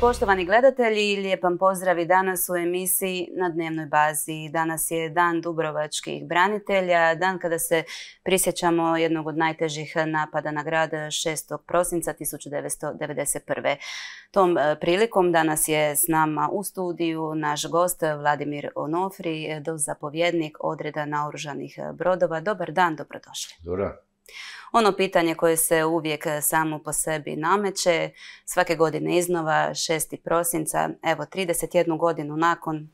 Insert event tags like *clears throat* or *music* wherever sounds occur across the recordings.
Poštovani gledatelji, lijep pozdrav i danas u emisiji na dnevnoj bazi. Danas je dan Dubrovačkih branitelja, dan kada se prisjećamo jednog od najtežih napada na grad 6. prosinca 1991. Tom e, prilikom danas je s nama u studiju naš gost Vladimir Onofri, e, zapovjednik odreda naoružanih brodova. Dobar dan, dobrodošli. Dobar ono pitanje koje se uvijek e, samo po sebi nameće, svake godine iznova, 6. prosinca, evo 31 godinu nakon,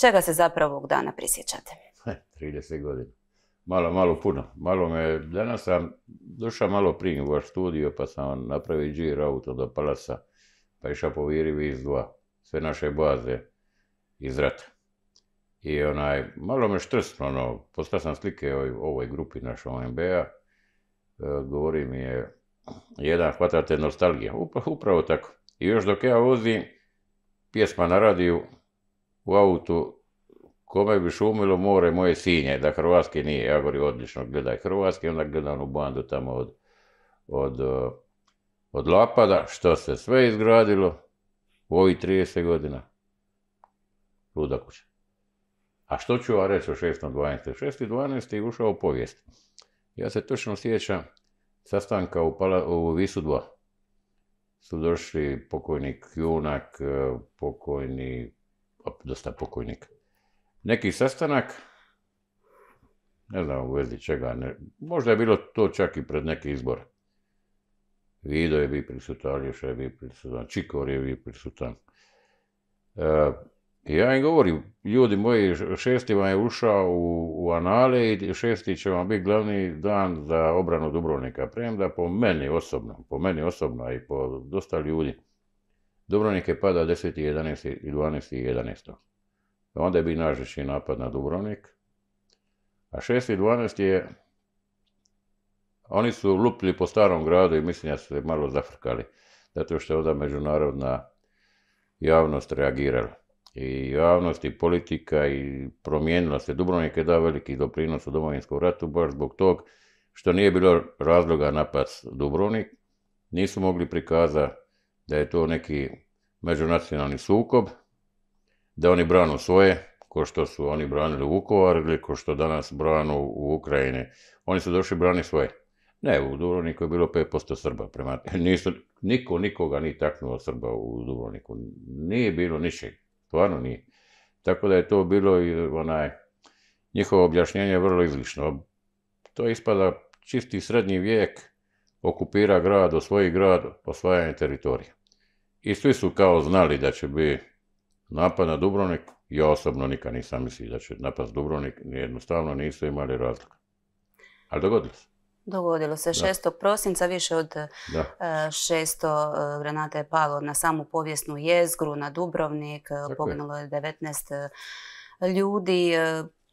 čega se zapravo ovog dana prisjećate? 30 *laughs* godina. Malo, malo puno. Malo me, danas sam došao malo prije u vaš studio, pa sam napravio džir auto do palasa, pa išao po Viri iz dva, sve naše baze iz rata. I onaj, malo me štrsno, ono, postao sam slike ovoj, ovoj grupi našoj OMB-a, E, govori mi je, jedan, hvatate nostalgija. Upravo tako. I još dok ja vozim, pjesma na radiju, u autu, kome bi šumilo more moje sinje, da hrvatski nije. Ja govorim, odlično, gledaj hrvatski, onda gledam u bandu tamo od, e, od, Lapada, što se sve izgradilo u ovih 30 godina. Luda kuća. A što ću vam reći o 6.12.? 6.12. je ušao u povijest. Ja se točno sjećam sastanka u, pala, u Visu 2. Su došli pokojnik, junak, pokojni, e, dosta pokojnik. Neki sastanak, ne znam u vezi čega, ne, možda je bilo to čak i pred neki izbor. Vido je bio prisutan, Alješa je bio prisutan, Čikor je bio prisutan. E, ja im govorim, ljudi moji, šesti vam je ušao u, anale i šesti će vam biti glavni dan za obranu Dubrovnika. Premda po meni osobno, po meni osobno i po dosta ljudi, Dubrovnik je pada 10. 11. i 12. i 11. Onda je bio najžešći napad na Dubrovnik. A 6. i 12. je oni su lupili po starom gradu i mislim da su se malo zafrkali, zato što je onda međunarodna javnost reagirala i javnost i politika i promijenila se. Dubrovnik je dao veliki doprinos u domovinskom ratu baš zbog tog što nije bilo razloga napad Dubrovnik. Nisu mogli prikazati da je to neki međunacionalni sukob, da oni branu svoje, ko što su oni branili u Vukovar ili ko što danas branu u Ukrajini. Oni su došli brani svoje. Ne, u Dubrovniku je bilo 5% Srba. Prema, *laughs* nisu, niko nikoga ni taknuo Srba u Dubrovniku. Nije bilo ničeg. Stvarno nije. Tako da je to bilo i onaj, njihovo objašnjenje vrlo izlično. To ispada čisti srednji vijek, okupira grad, osvoji grad, osvajanje teritorija. I svi su kao znali da će biti napad na Dubrovnik, ja osobno nikad nisam mislio da će napast Dubrovnik, jednostavno nisu imali razloga. Ali dogodilo se. Dogodilo se 6. prosinca, više od 600 e, e, granata je palo na samu povijesnu jezgru, na Dubrovnik, pognulo e, je 19 ljudi,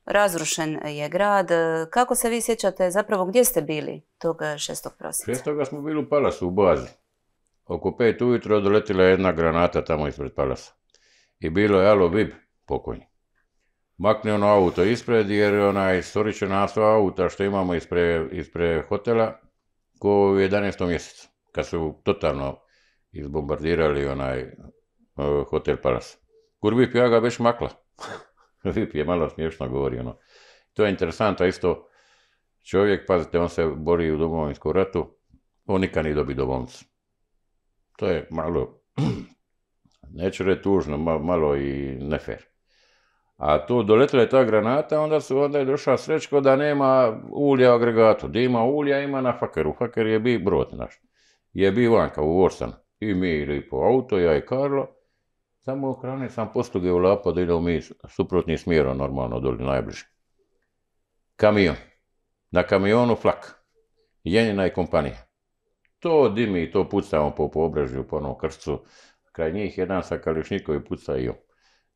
razrušen je grad. Kako se vi sjećate zapravo gdje ste bili tog 6. prosinca? 6. smo bili u Palasu, u bazi. Oko 5 ujutro doletila je jedna granata tamo ispred Palasa. I bilo je Alo Vib pokojni makne ono auto ispred jer onaj storiče auta što imamo ispred, hotela ko u 11. mjesecu kad su totalno izbombardirali onaj e, hotel Palas. Kurbi ja ga već makla. *laughs* Vip je malo smiješno govori ono. To je interesantno isto čovjek, pazite, on se bori u domovinskom ratu, on nikad ni dobi domovnicu. To je malo, *clears throat* neću reći tužno, malo, malo i nefer. A tu doletila je ta granata, onda su onda je došla srećko da nema ulja u agregatu. Da ima ulja, ima na fakeru. Faker je bi brod naš. Je bi vanka u Vorsan. I mi ili po auto, ja i Karlo. Samo okrane sam posluge lapo da idemo mi suprotni smjeru, normalno doli najbliži. Kamion. Na kamionu flak. Jenina i kompanija. To dimi to pucamo po pobrežju po onom kršcu. Kraj njih jedan sa kališnikovi puca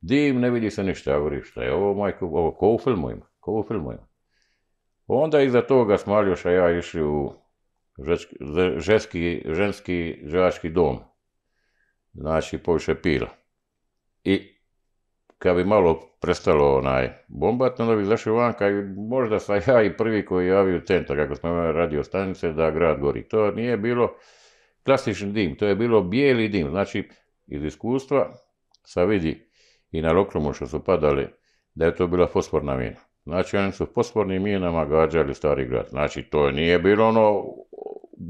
Dim, ne vidi se ništa, ja šta je ovo, majko, ovo, ko u filmovima, ko u filmovima. Onda iza toga s ja išli u ženski, ženski, žački dom, znači poviše pila. I kad bi malo prestalo onaj bombat, onda bi izašao vanka i možda sam ja i prvi koji javio tenta, kako smo imali radio stanice, da grad gori. To nije bilo klasični dim, to je bilo bijeli dim, znači iz iskustva sa vidi i na lokrumu što su padali, da je to bila fosforna mina. Znači oni su fosfornim minama gađali stari grad. Znači to nije bilo ono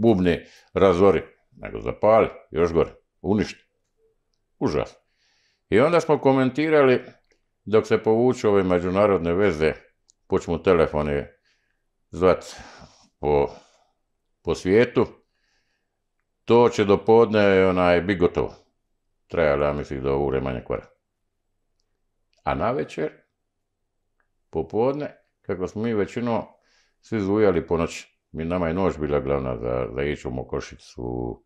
bubni razori, nego zapali, još gore, uništi. Užas. I onda smo komentirali, dok se povuču ove međunarodne veze, počnu telefoni zvat po, po svijetu, to će do podne onaj gotovo Trajala, ja mislim, do ure manje kvara. A večer, popodne, kako smo mi većinom svi zujali po noći. Mi nama je noć bila glavna da za ići u Mokošicu,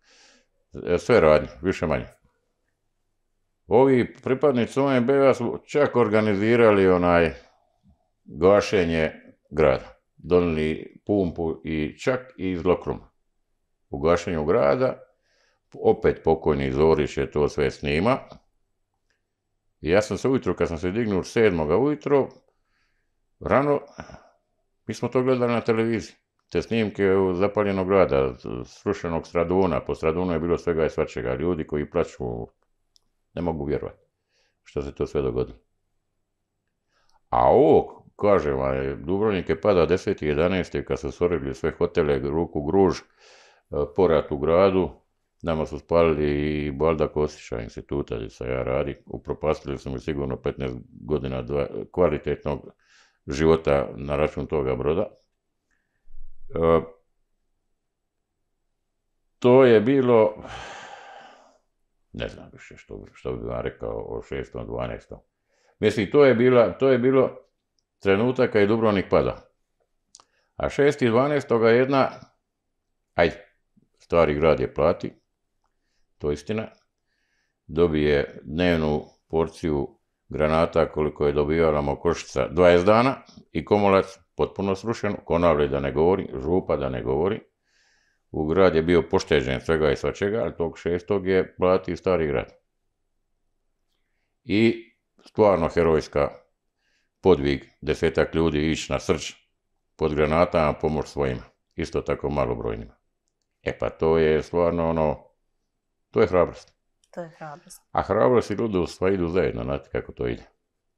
e, sve radnje, više manje. Ovi pripadnici OMB-a su čak organizirali onaj gašenje grada. Donili pumpu i čak i iz Lokruma. U gašenju grada, opet pokojni Zorić je to sve snima, ja sam se ujutro, kad sam se dignuo sedmoga ujutro, rano, mi smo to gledali na televiziji. Te snimke zapaljenog grada, srušenog straduna, po stradunu je bilo svega i svačega, ljudi koji plaću, ne mogu vjerovati što se to sve dogodilo. A ovo, kažem vam, ovaj, Dubrovnik je pada 10. 11. kad su sorili sve hotele, ruku gruž, eh, porat u gradu, Nama su spalili i Balda Kosića, instituta gdje sam ja radi. Upropastili su mi sigurno 15 godina kvalitetnog života na račun toga broda. E, to je bilo, ne znam više što, što bi vam rekao o 12. Mislim, to je, to je bilo trenutak kad je Dubrovnik pada. A 6.12. jedna, ajde, stari grad je plati, to je istina, dobije dnevnu porciju granata koliko je dobivala Mokošica 20 dana i Komolac potpuno srušen, konavlje da ne govori, Župa da ne govori. U grad je bio pošteđen svega i svačega, ali tog šestog je plati stari grad. I stvarno herojska podvig desetak ljudi ići na srč pod granatama pomoć svojima, isto tako malobrojnima. E pa to je stvarno ono, to je hrabrost. To je hrabrost. A hrabrost i ludost pa idu zajedno, znate kako to ide.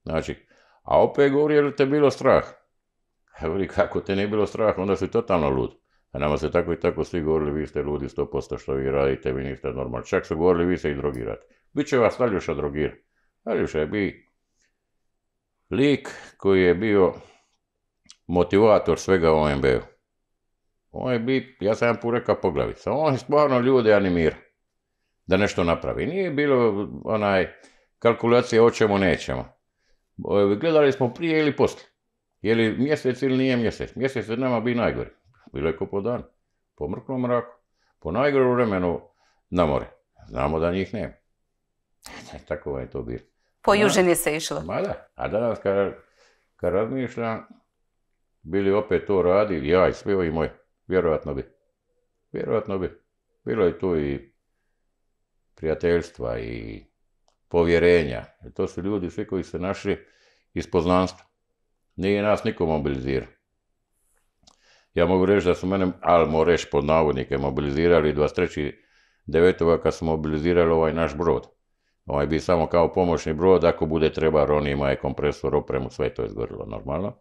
Znači, a opet govori li te bilo strah. Govori kako te ne bilo strah, onda si totalno lud. A nama se tako i tako svi govorili, vi ste ludi 100% što vi radite, vi niste normalni. Čak su govorili, vi se i drogirate. Biće vas Aljuša drogira. Aljuša je bi lik koji je bio motivator svega OMB-u. On je ja sam jedan put rekao poglavica, on je stvarno ljude animira da nešto napravi. Nije bilo onaj kalkulacije oćemo, nećemo. Gledali smo prije ili poslije. Je li mjesec ili nije mjesec? Mjesec je nama bi najgori. Bilo je ko po dan, po mrklom mraku, po najgoru vremenu na more. Znamo da njih nema. E, tako je to bilo. Po južini se išlo. a danas kad, kad razmišljam, bili opet to radi, ja i svi ovi moji, vjerojatno bi. Vjerojatno bi. Bilo je tu i prijateljstva i povjerenja. to su ljudi svi koji se našli iz poznanstva. Nije nas niko mobilizirao. Ja mogu reći da su mene, ali mora reći pod navodnike, mobilizirali 23. kad su mobilizirali ovaj naš brod. Ovaj bi samo kao pomoćni brod, ako bude treba, on ima je kompresor, opremu, sve to je izgorilo normalno.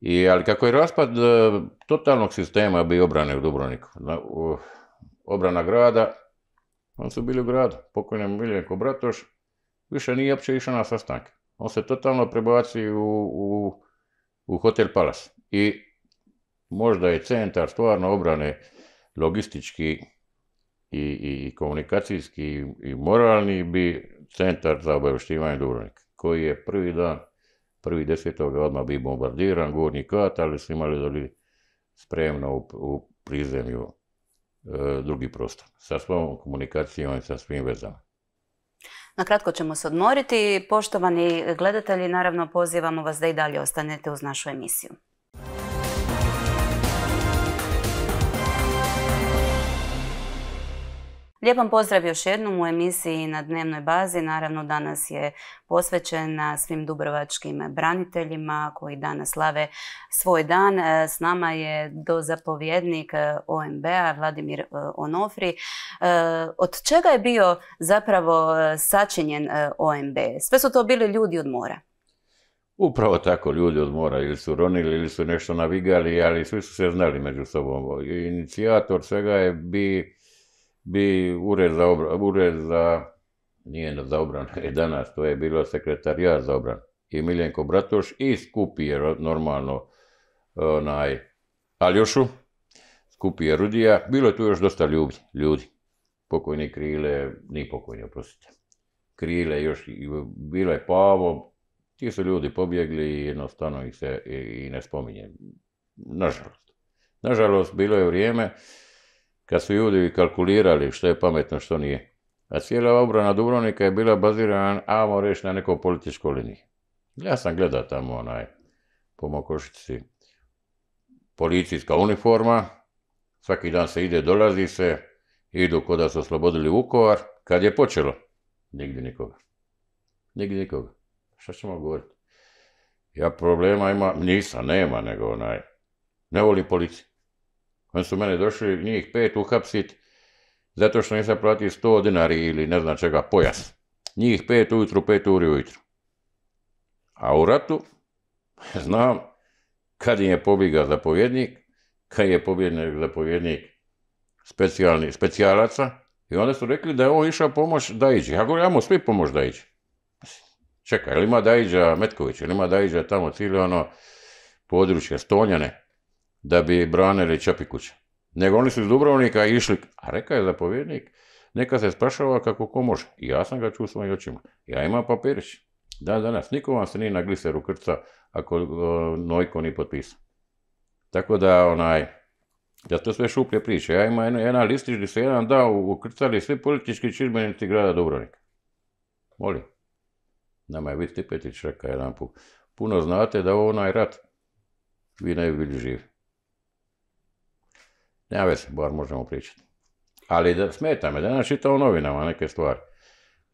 I, ali kako je raspad e, totalnog sistema bi obrane u Dubrovniku, obrana grada on su bili u gradu, pokojne Miljenko Bratoš, više nije uopće išao na sastanke. On se totalno prebaci u, Hotel Palace. I možda je centar stvarno obrane logistički i, komunikacijski i, moralni bi centar za obavještivanje Dubrovnika, koji je prvi dan, prvi desetoga odmah bi bombardiran, gornji kat, ali su imali spremno u prizemlju E, drugi prostor. Sa svojom komunikacijom i sa svim vezama. Na kratko ćemo se odmoriti. Poštovani gledatelji, naravno pozivamo vas da i dalje ostanete uz našu emisiju. Lijepan pozdrav još jednom u emisiji na dnevnoj bazi. Naravno, danas je posvećena svim dubrovačkim braniteljima koji danas slave svoj dan. E, s nama je dozapovjednik e, OMB-a Vladimir e, Onofri. Od čega je bio zapravo sačinjen OMB? Sve su to bili ljudi od mora. Upravo tako, ljudi od mora ili su ronili ili su nešto navigali, ali svi su se znali među sobom. Inicijator svega je bi bi ured za obranu, ured za, nije za obranu, *laughs* je danas, to je bilo sekretarija za obranu. I Miljenko Bratoš i skupi je normalno onaj Aljošu, skupi je Rudija, bilo je tu još dosta ljubi, ljudi. Pokojni Krile, ni pokojni, oprostite. Krile još, bilo je Pavo, ti su ljudi pobjegli i jednostavno ih se i, i ne spominje. Nažalost. Nažalost, bilo je vrijeme kad su ljudi kalkulirali što je pametno, što nije. A cijela obrana Dubrovnika je bila bazirana, ajmo reći, na nekoj političkoj liniji. Ja sam gledao tamo onaj, po Mokošici, policijska uniforma, svaki dan se ide, dolazi se, idu kod da su oslobodili Vukovar, kad je počelo, nigdje nikoga. Nigdje nikoga. Šta ćemo govoriti? Ja problema ima, nisam, nema, nego onaj, ne voli policiju. Oni su mene došli, njih pet uhapsit, zato što nisam platio sto dinari ili ne znam čega, pojas. Njih pet ujutru, pet uri ujutru. A u ratu, *laughs* znam, kad im je pobjegao zapovjednik, kad je pobjegao zapovjednik specijalaca, i onda su rekli da je on išao pomoć iđe. Ja govorim, ajmo svi pomoć iđe. Čekaj, ili ima iđa Metković, ili ima Dajiđa tamo cilje ono područje Stonjane da bi branili Čapikuća. Nego oni su iz Dubrovnika išli, a reka je zapovjednik, neka se sprašava kako ko može. I ja sam ga čuo svojim očima. Ja imam papirić. Da danas, niko vam se nije na gliseru krca ako Nojko ni potpisao. Tako da, onaj, da to sve šuplje priče. Ja imam jedan listić gdje se jedan dao ukrcali svi politički čimbenici grada Dubrovnika. Molim. Nama je Vit Petić rekao jedan Puno znate da onaj rat vi ne bi bili živi. Nema veze, bar možemo pričati. Ali da, smeta me, danas čita u novinama neke stvari.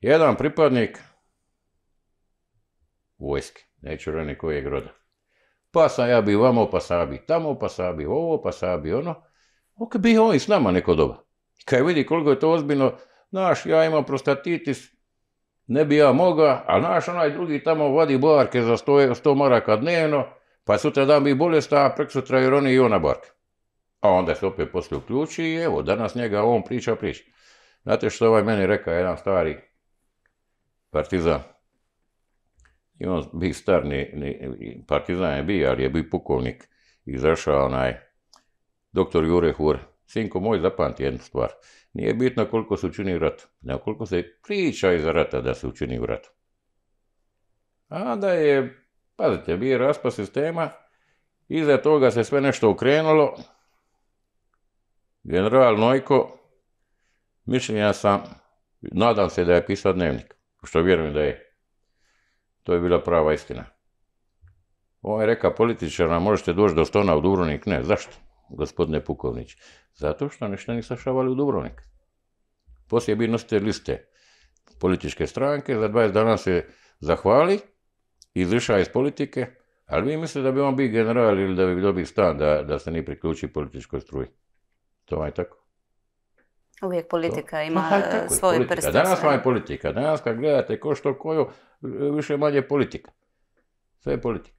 Jedan pripadnik vojske, neću reći koji je groda. Pa sam ja bi vamo, pa bi tamo, pa sabi, ovo, pa bi ono. Ok, bi on i s nama neko doba. Kaj vidi koliko je to ozbiljno, naš, ja imam prostatitis, ne bi ja mogao, a naš onaj drugi tamo vadi barke za sto sto maraka dnevno, pa sutra dan bi bolesta, a prek sutra jer oni i ona barke. A onda se opet poslije uključi i evo, danas njega on priča, priča. Znate što ovaj meni rekao jedan stari partizan? I on bi star, ni, partizan je bio, ali je bio pukovnik. Izašao onaj doktor Jure Hur. Sinko moj, zapamti jednu stvar. Nije bitno koliko se učini rat, nego koliko se priča iza rata da se učini u ratu. A onda je, pazite, bio raspad sistema, iza toga se sve nešto okrenulo, General Nojko, mišljenja sam, nadam se da je pisao dnevnik, što vjerujem da je. To je bila prava istina. On je rekao političara, možete doći do stona u Dubrovnik. Ne, zašto, gospodine Pukovnić? Zato što ništa nisu šavali u Dubrovnik. Poslije bi bio liste političke stranke, za 20 dana se zahvali, izišao iz politike, ali vi mislite da bi on bio general ili da bi dobio stan da, da se nije priključi političkoj struji? To je tako. Uvijek politika ima Danas vam je politika. Danas kad gledate ko što koju, više manje politika. Sve je politika.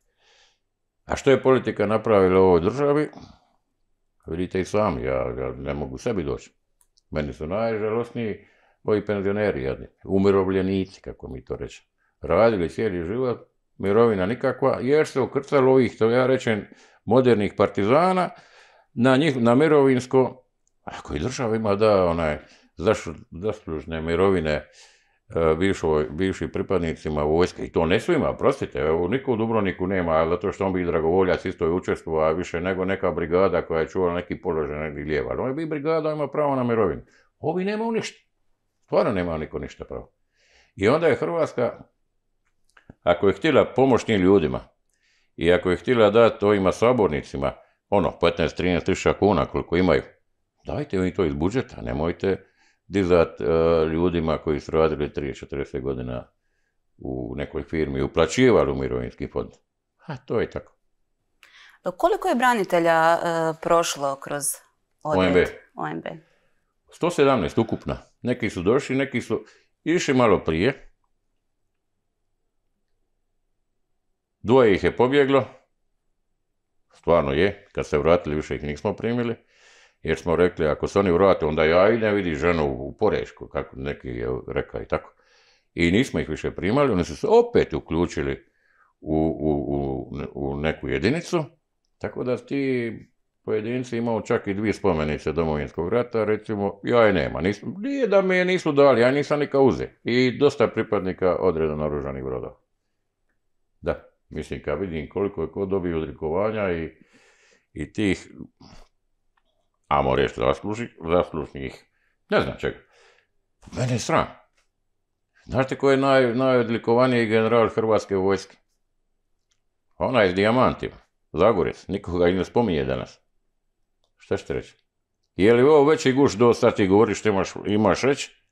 A što je politika napravila u ovoj državi? Vidite i sami, ja, ne mogu sebi doći. Meni su najžalosniji moji penzioneri umirovljenici, kako mi to reći. Radili cijeli život, mirovina nikakva, jer se ukrcalo ovih, to ja rečem, modernih partizana, na, njih, na mirovinsko, ako i država ima da onaj, zaslužne mirovine e, bivšim pripadnicima vojske, i to ne svima, prostite, evo, niko u Dubrovniku nema, zato što on bi dragovoljac isto je učestvovao više nego neka brigada koja je čuvala neki položaj negdje lijeva. On je bi brigada, ima pravo na mirovinu. Ovi nema ništa. Stvarno nema niko ništa pravo. I onda je Hrvatska, ako je htjela pomoć tim ljudima, i ako je htjela dati ovima sabornicima, ono, 15-13 tisuća kuna koliko imaju, dajte im to iz budžeta, nemojte dizat e, ljudima koji su radili 30-40 godina u nekoj firmi, i uplaćivali u mirovinski fond. A to je tako. Koliko je branitelja e, prošlo kroz OMB. OMB. 117 ukupna. Neki su došli, neki su išli malo prije. Dvoje ih je pobjeglo, Stvarno je, kad se vratili više ih nismo primili, jer smo rekli ako se oni vrate onda ja i ne vidi ženu u Porešku, kako neki je rekao i tako. I nismo ih više primali, oni su se opet uključili u, neku jedinicu, tako da ti pojedinci imao čak i dvije spomenice domovinskog rata, recimo, ja je nema, nije da mi je nisu dali, ja nisam nikad uze I dosta pripadnika odreda naružanih brodova. Mislim, kad vidim koliko je ko dobio odlikovanja i, i tih, A reći, zaslužnih, ne znam čega. Mene je sram. Znate ko je najodlikovaniji general Hrvatske vojske? Ona je s dijamantima. Zagorec. Nikoga i ne spominje danas. Šta ćete reći? Je li ovo veći guš sad i govoriš što imaš, imaš reći?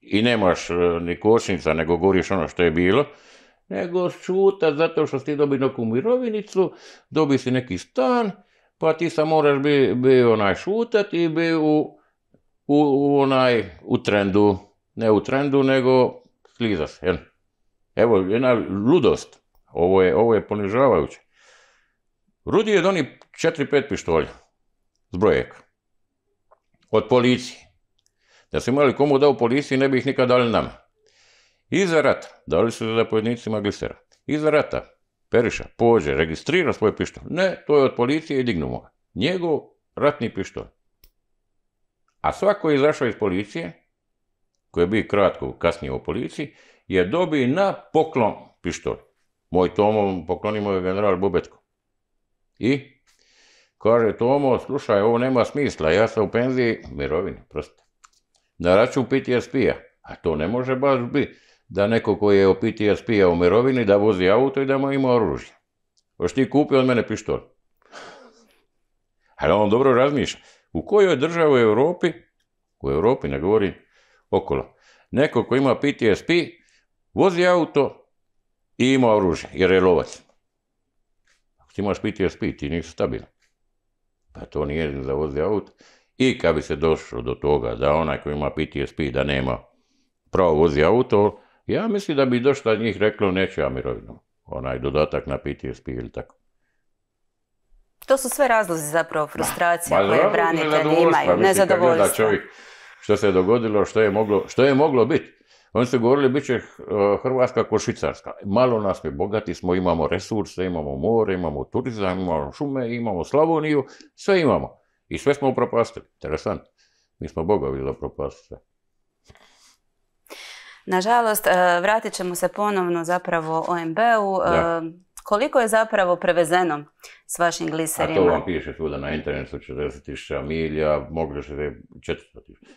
I nemaš e, ni kočnica, nego govoriš ono što je bilo nego šuta zato što ti dobi neku mirovinicu, dobi si neki stan, pa ti sam moraš bi, bi onaj šutat i bi u, u, onaj, u trendu, ne u trendu, nego slizaš, jel? Evo, jedna ludost, ovo je, je ponižavajuće. Rudi je doni četiri, pet pištolja, zbrojek, od policije. Da su imali komu dao policiji, ne bi ih nikad dali nama. Iza rata, da li su zapovjednici magistera? Iza rata, Periša, pođe, registrira svoj pištol. Ne, to je od policije i ga. Njegov ratni pištol. A svako je izašao iz policije, koji je bio kratko kasnije u policiji, je dobio na poklon pištol. Moj Tomo poklonimo je general Bubetko. I kaže Tomo, slušaj, ovo nema smisla, ja sam u penziji, mirovini, prosto. Na račun PTSP-a, a to ne može baš biti da neko koji je o PTSP-a u mirovini, da vozi auto i da mu ima oružje. Oš ti kupi od mene pištol. Ali on dobro razmišlja. U kojoj državi u Europi, u Europi ne govori, okolo, neko ko ima PTSP, vozi auto i ima oružje, jer je lovac. Ako ti imaš PTSP, ti nisu stabilan. Pa to nije za vozi auto. I kad bi se došlo do toga da onaj koji ima PTSP da nema pravo vozi auto, ja mislim da bi došla njih reklo neću ja mirovinu. Onaj dodatak na PTSP ili tako. To su sve razlozi zapravo frustracija Ma, koje branitelji imaju, nezadovoljstvo. čovjek što se dogodilo, što je moglo, što je moglo biti. Oni su govorili, bit će eh, Hrvatska ko Švicarska. Malo nas mi bogati smo, imamo resurse, imamo more, imamo turizam, imamo šume, imamo Slavoniju, sve imamo. I sve smo upropastili. interesant. Mi smo bogovi za sve. Nažalost, e, vratit ćemo se ponovno zapravo OMB-u. E, koliko je zapravo prevezeno s vašim gliserima? A to vam piše svuda na internetu, 40.000 milja, moglo se 40.000,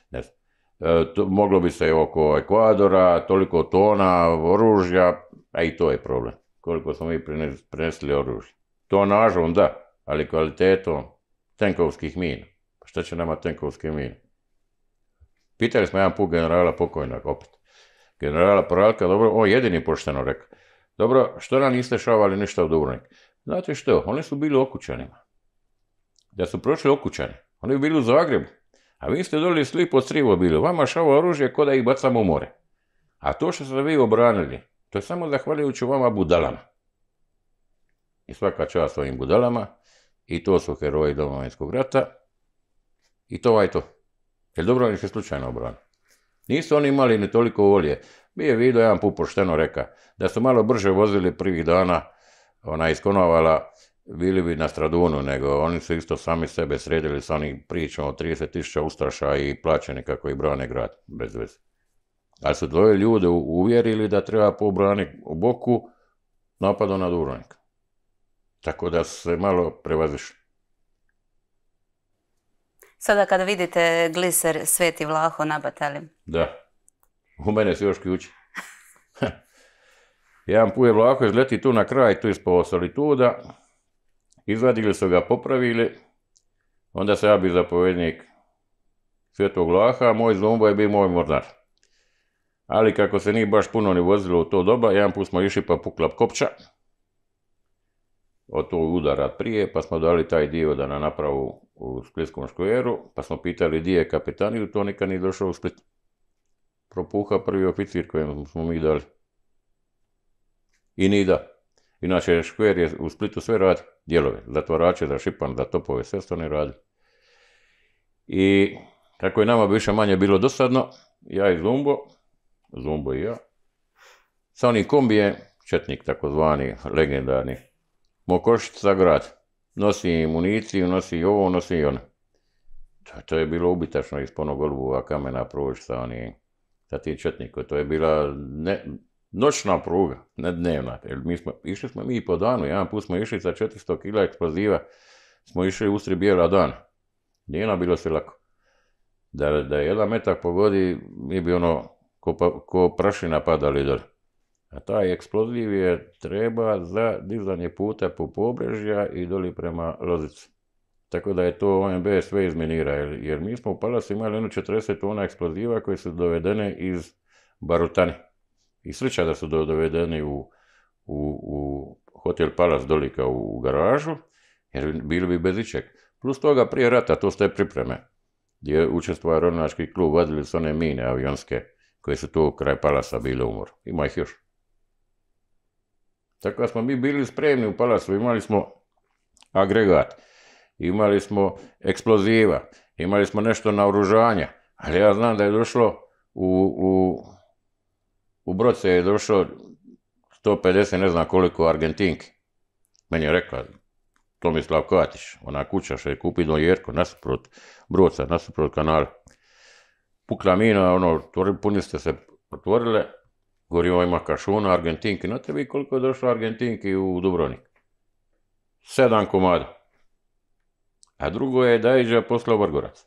ne znam. E, moglo bi se oko Ekvadora, toliko tona oružja, a i to je problem. Koliko smo mi prenesli oružja. To da, ali kvalitetom tenkovskih mina. Pa šta će nama tenkovske mine? Pitali smo jedan put generala pokojnog opet generala Poralka, dobro, o, jedini pošteno rekao. Dobro, što nam niste šavali ništa u Dubrovnik? Znate što, oni su bili okućanima. Da su prošli okućani, oni bili u Zagrebu. A vi ste doli sli pod bili, vama šava oružje ko da ih bacamo u more. A to što ste vi obranili, to je samo zahvaljujući vama budalama. I svaka čast svojim budalama, i to su heroji domovinskog rata, i to ovaj to. Jer Dubrovnik je slučajno obranio. Nisu oni imali ni toliko volje. Mi je vidio jedan put pošteno reka, da su malo brže vozili prvih dana, ona iskonovala, bili bi na Stradunu, nego oni su isto sami sebe sredili sa onim pričom o 30.000 ustraša i kako i brane grad, bez veze. Ali su dvoje ljude uvjerili da treba pobraniti u boku napadu na Dubrovnik. Tako da se malo prevazišli. Sada kada vidite gliser Sveti Vlaho na batalim. Da. U mene se još ključi. *laughs* Jedan put je Vlaho izleti tu na kraj, tu ispao solituda. Izvadili su ga, popravili. Onda se ja bi zapovjednik Svetog Vlaha, a moj zombo je bi moj mornar. Ali kako se nije baš puno ni vozilo u to doba, jedan put smo išli pa pukla kopča. Od tog udara prije, pa smo dali taj dio da na napravu u Splitskom škveru, pa smo pitali gdje je kapetaniju, to nikad nije došao u Split. Propuha prvi oficir kojem smo mi dali. I nida. Inače, škver je u Splitu sve radi, dijelove, zatvorače za šipan, za topove, sve to ne radi. I kako je nama više manje bilo dosadno, ja i Zumbo, Zumbo i ja, sa onim kombijem, četnik takozvani, legendarni, Mokošić za grad nosi municiju, nosi i ovo, nosi i ono. To, je bilo ubitačno iz a a kamena proći sa onim, sa tim četnikom. To je bila noćna pruga, ne dnevna. mi smo, išli smo mi po danu, jedan put smo išli sa 400 kila eksploziva, smo išli u bijela dana. Nije nam bilo se lako. Da, da jedan metak pogodi, mi bi ono, ko, pa, ko prašina padali dole. A taj eksploziv je treba za dizanje puta po pobrežja i doli prema Lozicu. Tako da je to OMB ono sve izminira, jer mi smo u palacu imali jedno 40 tona eksploziva koje su dovedene iz Barutane. I sreća da su dovedeni u, hotel palac dolika u, garažu, jer bili bi bez ičeg. Plus toga prije rata, to ste pripreme, gdje je učestvovao ronački klub, vadili su one mine avionske koje su tu kraj Palasa bile umor. Ima ih još. Tako da smo mi bili spremni u palasu, imali smo agregat, imali smo eksploziva, imali smo nešto oružanje, ali ja znam da je došlo u, u, Broce je došlo 150, ne znam koliko, Argentinki. Meni je rekla, Tomislav Katić, ona kuća što je kupi do Jerko, nasuprot Broca, nasuprot kanala. Pukla mina, ono, puni ste se otvorile, o ima kašuna, Argentinki. Znate vi koliko je došlo Argentinki u Dubrovnik? Sedam komada. A drugo je da Dajđa poslao Vrgorac.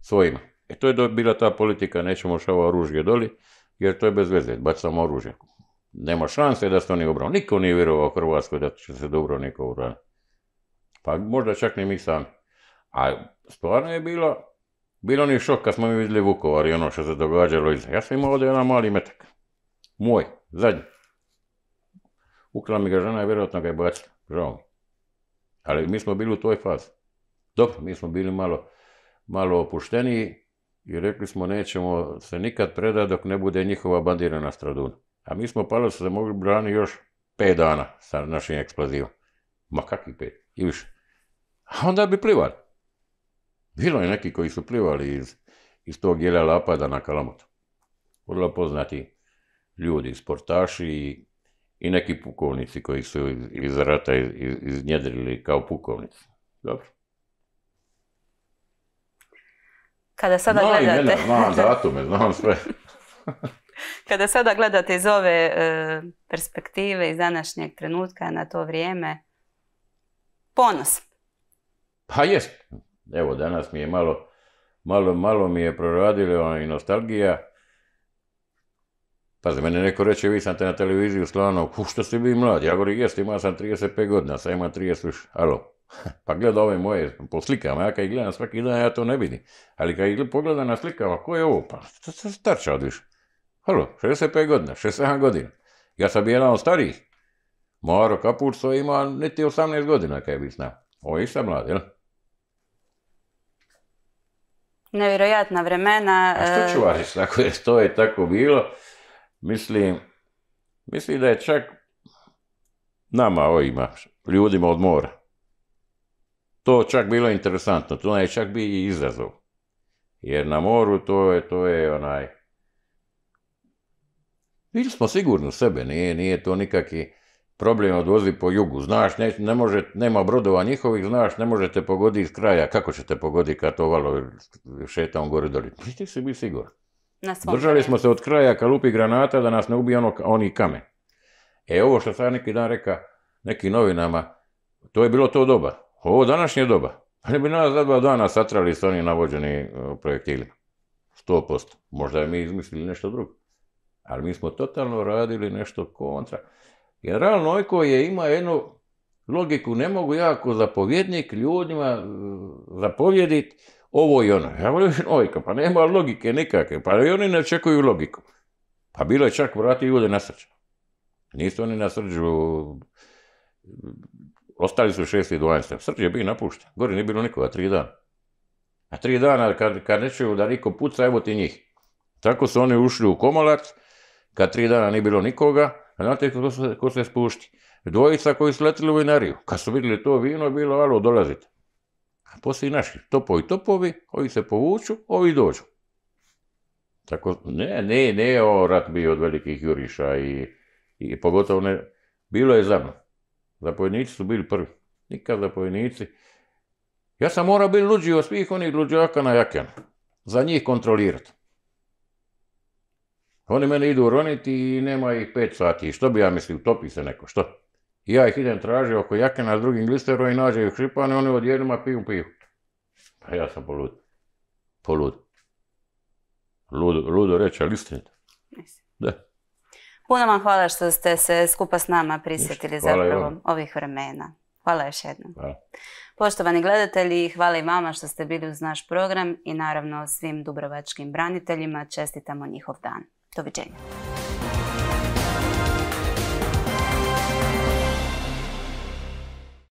Svojima. E to je bila ta politika, nećemo šava oružje doli, jer to je bez veze, bacamo oružje. Nema šanse da se oni obranu. Niko nije vjerovao u Hrvatskoj da će se Dubrovnik obraniti. Pa možda čak ni mi sami. A stvarno je bilo, bilo ni šok kad smo mi vidjeli Vukovar i ono što se događalo iza. Ja sam imao ovdje jedan mali metak. Moj, zadnji. Ukrala mi ga žena i vjerojatno ga je bacila. Žao mi. Ali mi smo bili u toj fazi. Dobro, mi smo bili malo, malo opušteniji i rekli smo nećemo se nikad predati dok ne bude njihova bandira na stradunu. A mi smo palo se mogli braniti još pet dana sa našim eksplozivom. Ma kakvi pet i više. A onda bi plivali. Bilo je neki koji su plivali iz, iz tog jela lapada na Kalamotu, Vrlo poznati ljudi, sportaši i, neki pukovnici koji su iz, iz rata iz, iznjedrili kao pukovnici. Dobro. Kada sada gledate... znam datume, znam sve. *laughs* Kada sada gledate iz ove e, perspektive, iz današnjeg trenutka na to vrijeme, ponos. Pa jest. Evo, danas mi je malo, malo, malo mi je proradila i nostalgija Pazi, meni neko reče, vi sam te na televiziju slano, u što si bi mlad? Ja govorim, jeste, imao sam 35 godina, sad imam 30, sluš, alo. *laughs* Pa gleda ove moje po slikama, ja kad ih gledam svaki dan, ja to ne vidim. Ali kad ih pogledam na slikama, ko je ovo? Pa se starča od više. 65 godina, 67 godina. Ja sam bio jedan od starijih. Maro Kapurso ima niti 18 godina, kaj bi znao. Ovo je išta mlad, jel? Nevjerojatna vremena. A što ću e, vas, ako je, to je tako bilo. Mislim, mislim da je čak nama ovima, ljudima od mora, to čak bilo interesantno, to je čak bi i izazov. Jer na moru to je, to je onaj... Bili smo sigurni sebe, nije, nije to nikakvi problem odvozi po jugu. Znaš, ne, može, nema brodova njihovih, znaš, ne možete pogoditi iz kraja. Kako ćete pogoditi kad to valo šetam gore doli? Ti si bi siguran. Držali smo se od kraja lupi granata da nas ne ubije ono, oni kamen. E ovo što sam neki dan reka nekim novinama, to je bilo to doba. Ovo današnje doba. Ali bi nas za dva dana satrali s onim navođeni e, projektilima. posto. Možda mi izmislili nešto drugo. Ali mi smo totalno radili nešto kontra. General Nojko je ima jednu logiku, ne mogu ja ako zapovjednik ljudima e, zapovjediti ovo i ono. Ja volim pa nema logike nikakve, pa i oni ne očekuju logiku. Pa bilo je čak, vrati, ljude na srđu. Nisu oni na srđu, ostali su 6. i 12. Srđ je bio napušten, gore nije bilo nikoga, tri dana. A tri dana kad, ne čuju da niko puca, evo ti njih. Tako su oni ušli u komalac, kad tri dana nije bilo nikoga, a znate ko se, spušti? Dvojica koji su letili u vinariju. Kad su vidjeli to vino, bilo, alo, dolazite i naši topovi, topovi, ovi se povuču, ovi dođu. Tako, ne, ne, ne rat bio od velikih juriša i, pogotovo ne, bilo je za mno. Zapovjednici su bili prvi, nikad zapovjednici. Ja sam morao biti luđi od svih onih luđaka na jakenu, za njih kontrolirati. Oni mene idu roniti i nema ih pet sati. Što bi ja mislio, topi se neko, što? ja ih idem tražio oko jake na drugim glisterom i nađe ih šipane, oni jednima piju piju. Pa ja sam polud. Polud. Ludo, reći, ali Da. Puno vam hvala što ste se skupa s nama prisjetili zapravo ovih vremena. Hvala još jednom. Poštovani gledatelji, hvala i vama što ste bili uz naš program i naravno svim dubrovačkim braniteljima čestitamo njihov dan. Doviđenja.